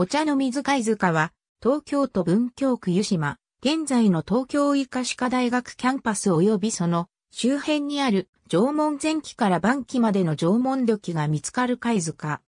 お茶の水貝塚は、東京都文京区湯島、現在の東京医科歯科大学キャンパス及びその周辺にある縄文前期から晩期までの縄文土器が見つかる貝塚。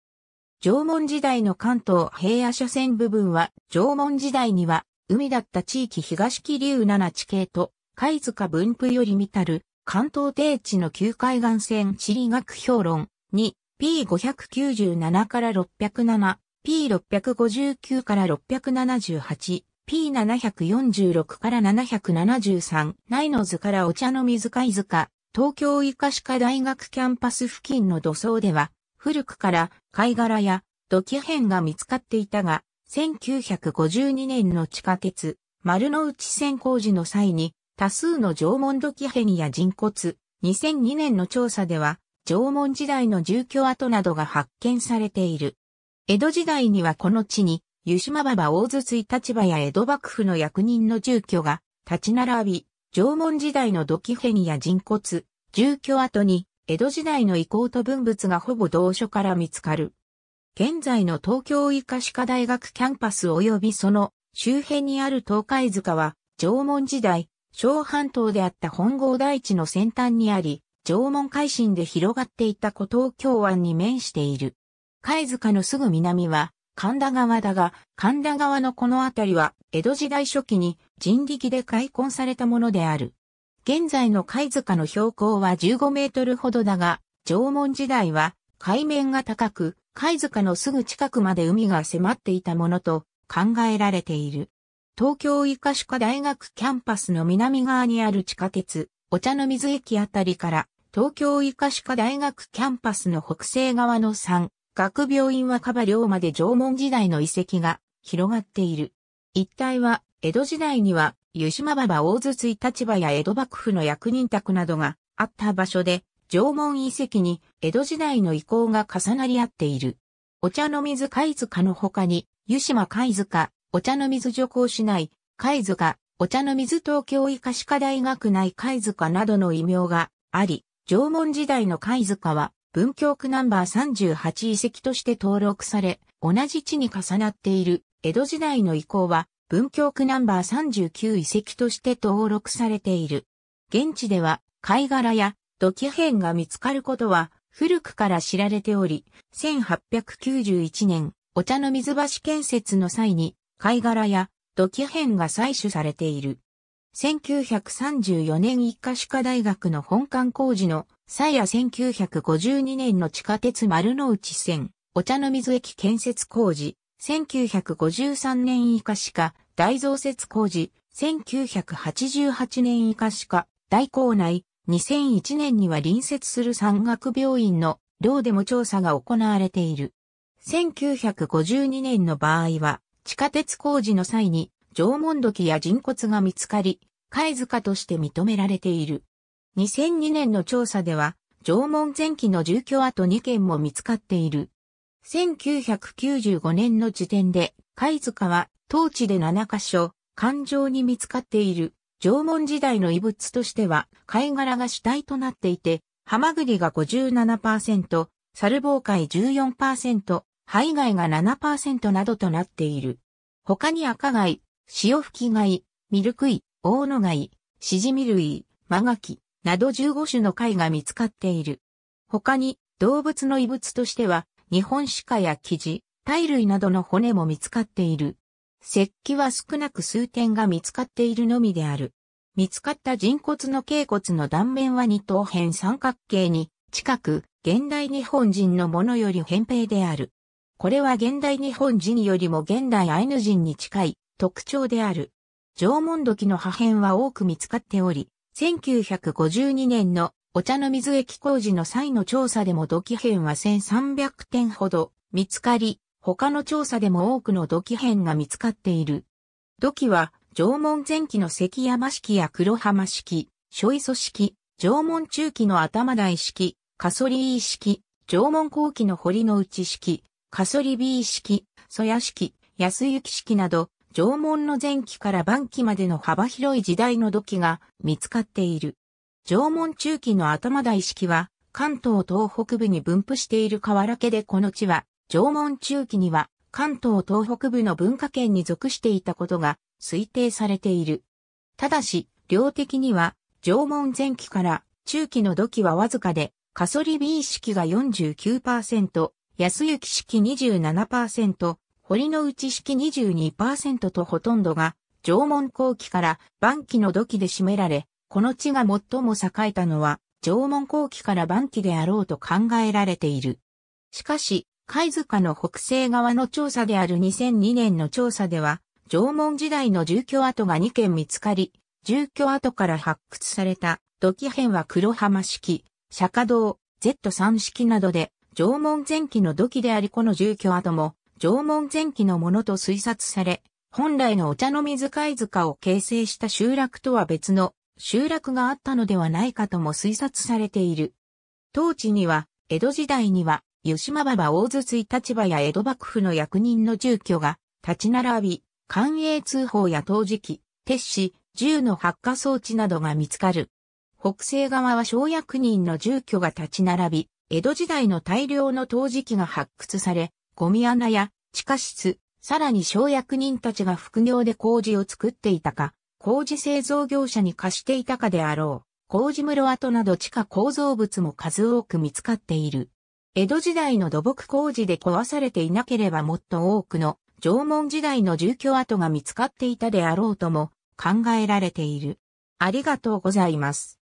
縄文時代の関東平野斜線部分は縄文時代には海だった地域東気流7地形と貝塚分布より見たる関東低地の旧海岸線地理学評論に P597 から607 P659 から678、P746 から773、内の図からお茶の水貝塚、東京医科歯科大学キャンパス付近の土葬では、古くから貝殻や土器片が見つかっていたが、1952年の地下鉄、丸の内線工事の際に、多数の縄文土器片や人骨、2002年の調査では、縄文時代の住居跡などが発見されている。江戸時代にはこの地に、湯島馬場大筒井立場や江戸幕府の役人の住居が立ち並び、縄文時代の土器片や人骨、住居跡に、江戸時代の遺構と文物がほぼ同所から見つかる。現在の東京医科歯科大学キャンパス及びその周辺にある東海塚は、縄文時代、小半島であった本郷大地の先端にあり、縄文海進で広がっていた古東京湾に面している。貝塚のすぐ南は神田川だが、神田川のこの辺りは江戸時代初期に人力で開墾されたものである。現在の貝塚の標高は15メートルほどだが、縄文時代は海面が高く、貝塚のすぐ近くまで海が迫っていたものと考えられている。東京医科歯科大学キャンパスの南側にある地下鉄、お茶の水駅あたりから、東京医科歯科大学キャンパスの北西側の3学病院若葉龍まで縄文時代の遺跡が広がっている。一帯は、江戸時代には、湯島馬場大筒井立場や江戸幕府の役人宅などがあった場所で、縄文遺跡に江戸時代の遺構が重なり合っている。お茶の水貝塚の他に、湯島貝塚、お茶の水行し市内、貝塚、お茶の水東京医科歯科大学内貝塚などの異名があり、縄文時代の貝塚は文京区ナンバー38遺跡として登録され、同じ地に重なっている江戸時代の遺構は、文京区ナンバー39遺跡として登録されている。現地では貝殻や土器片が見つかることは古くから知られており、1891年、お茶の水橋建設の際に貝殻や土器片が採取されている。1934年一科歯科大学の本館工事の際や1952年の地下鉄丸の内線、お茶の水駅建設工事、1953年一科歯科大増設工事、1988年一科歯科大校内、2001年には隣接する山岳病院の寮でも調査が行われている。1952年の場合は、地下鉄工事の際に、縄文土器や人骨が見つかり、貝塚として認められている。2002年の調査では、縄文前期の住居跡2件も見つかっている。1995年の時点で、貝塚は当地で7箇所、環状に見つかっている。縄文時代の遺物としては、貝殻が主体となっていて、ハマグリが57%、サルボウイ14%、ガイが7%などとなっている。他に赤貝、潮吹き貝、ミルクイ、大野貝、シジミ類、マガキ、など15種の貝が見つかっている。他に、動物の遺物としては、日本鹿やキジ、タイ類などの骨も見つかっている。石器は少なく数点が見つかっているのみである。見つかった人骨の頸骨の断面は二等辺三角形に近く、現代日本人のものより扁平である。これは現代日本人よりも現代アイヌ人に近い特徴である。縄文土器の破片は多く見つかっており、1952年のお茶の水駅工事の際の調査でも土器片は1300点ほど見つかり、他の調査でも多くの土器片が見つかっている。土器は縄文前期の関山式や黒浜式、諸磯式、縄文中期の頭台式、カソリー式、縄文後期の堀の内式、カソリ B 式、ソヤ式、安行式など縄文の前期から晩期までの幅広い時代の土器が見つかっている。縄文中期の頭大式は関東東北部に分布している河原家でこの地は縄文中期には関東東北部の文化圏に属していたことが推定されている。ただし、量的には縄文前期から中期の土器はわずかで、カソリ B 式が49%、安行式27%、堀の内式22%とほとんどが、縄文後期から晩期の土器で占められ、この地が最も栄えたのは、縄文後期から晩期であろうと考えられている。しかし、貝塚の北西側の調査である2002年の調査では、縄文時代の住居跡が2件見つかり、住居跡から発掘された土器片は黒浜式、釈迦堂、Z3 式などで、縄文前期の土器でありこの住居跡も縄文前期のものと推察され、本来のお茶の水貝塚を形成した集落とは別の集落があったのではないかとも推察されている。当地には、江戸時代には、吉間馬場大筒井立場や江戸幕府の役人の住居が立ち並び、官営通報や陶磁器、鉄子、銃の発火装置などが見つかる。北西側は小役人の住居が立ち並び、江戸時代の大量の陶磁器が発掘され、ゴミ穴や地下室、さらに小役人たちが副業で工事を作っていたか、工事製造業者に貸していたかであろう。麹室跡など地下構造物も数多く見つかっている。江戸時代の土木工事で壊されていなければもっと多くの縄文時代の住居跡が見つかっていたであろうとも考えられている。ありがとうございます。